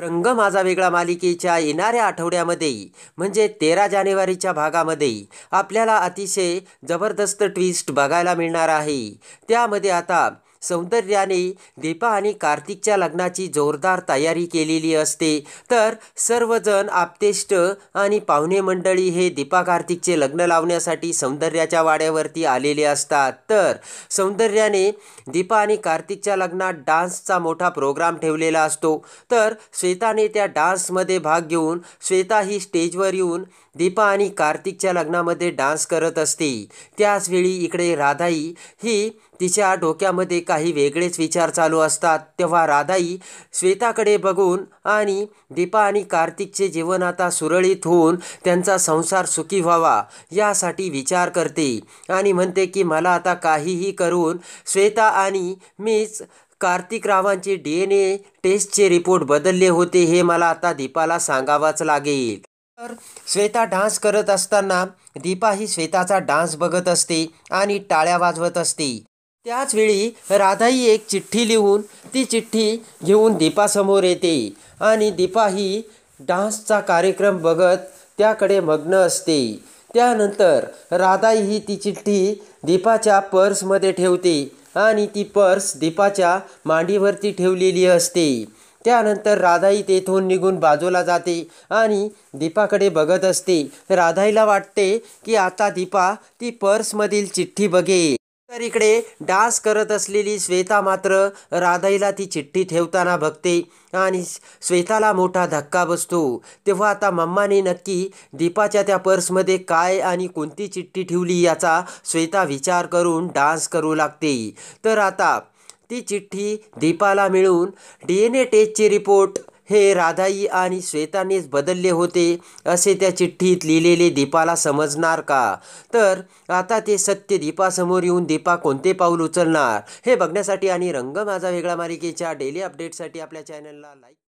रंग माझा वेगळा मालिकेच्या येणाऱ्या आठवड्यामध्ये म्हणजे तेरा जानेवारीच्या भागामध्ये आपल्याला अतिशय जबरदस्त ट्विस्ट बघायला मिळणार आहे त्यामध्ये आता सौंदर्याने दीपा आणि कार्तिकच्या लग्नाची जोरदार तयारी केलेली असते तर सर्वजण आपतेष्ट आणि पाहुणे मंडळी हे दीपा कार्तिकचे लग्न लावण्यासाठी सौंदर्याच्या वाड्यावरती आलेले असतात तर सौंदर्याने दीपा आणि कार्तिकच्या लग्नात डान्सचा मोठा प्रोग्राम ठेवलेला असतो तर श्वेताने त्या डान्समध्ये भाग घेऊन श्वेता ही स्टेजवर येऊन दीपा आणि कार्तिकच्या लग्नामध्ये डान्स करत असते त्याचवेळी इकडे राधाई ही तिच्या डोक्यामध्ये काही वेगळेच विचार चालू असतात तेव्हा राधाई श्वेताकडे बघून आणि दीपा आणि कार्तिकचे जीवन आता सुरळीत होऊन त्यांचा संसार सुखी व्हावा यासाठी विचार करते आणि म्हणते की मला आता काहीही करून श्वेता आणि मीच कार्तिक डी एन ए टेस्टचे रिपोर्ट बदलले होते हे मला आता दीपाला सांगावाच लागेल तर श्वेता डान्स करत असताना दीपा ही श्वेताचा डान्स बघत असते आणि टाळ्या वाजवत असते त्याचवेळी राधाई एक चिठ्ठी लिहून ती चिठ्ठी घेऊन दीपासमोर येते आणि दीपा ही डान्सचा कार्यक्रम बघत त्याकडे मग्न असते त्यानंतर राधाई ही ती चिठ्ठी दीपाच्या पर्समध्ये ठेवते आणि ती पर्स दीपाच्या मांडीवरती ठेवलेली असते त्यानंतर राधाई तेथून निघून बाजूला जाते आणि दीपाकडे बघत असते राधाईला वाटते की आता दीपा ती पर्समधील चिठ्ठी बघे तर इकडे डान्स करत असलेली श्वेता मात्र राधाईला ती चिठ्ठी ठेवताना बघते आणि श्वेताला मोठा धक्का बसतो तेव्हा आता मम्माने नक्की दीपाच्या त्या पर्समध्ये काय आणि कोणती चिठ्ठी ठेवली याचा श्वेता विचार करून डान्स करू लागते तर आता ती चिठ्ठी दीपाला मिळून डी एन ए टेस्टची रिपोर्ट हे राधाई आणि श्वेतानेच बदलले होते असे त्या चिठ्ठीत लिहिलेले दीपाला समजणार का तर आता ते सत्य दीपासमोर येऊन दीपा कोणते पाऊल उचलणार हे बघण्यासाठी आणि रंग माझा वेगळा मालिकेच्या डेली अपडेटसाठी आपल्या चॅनलला लाईक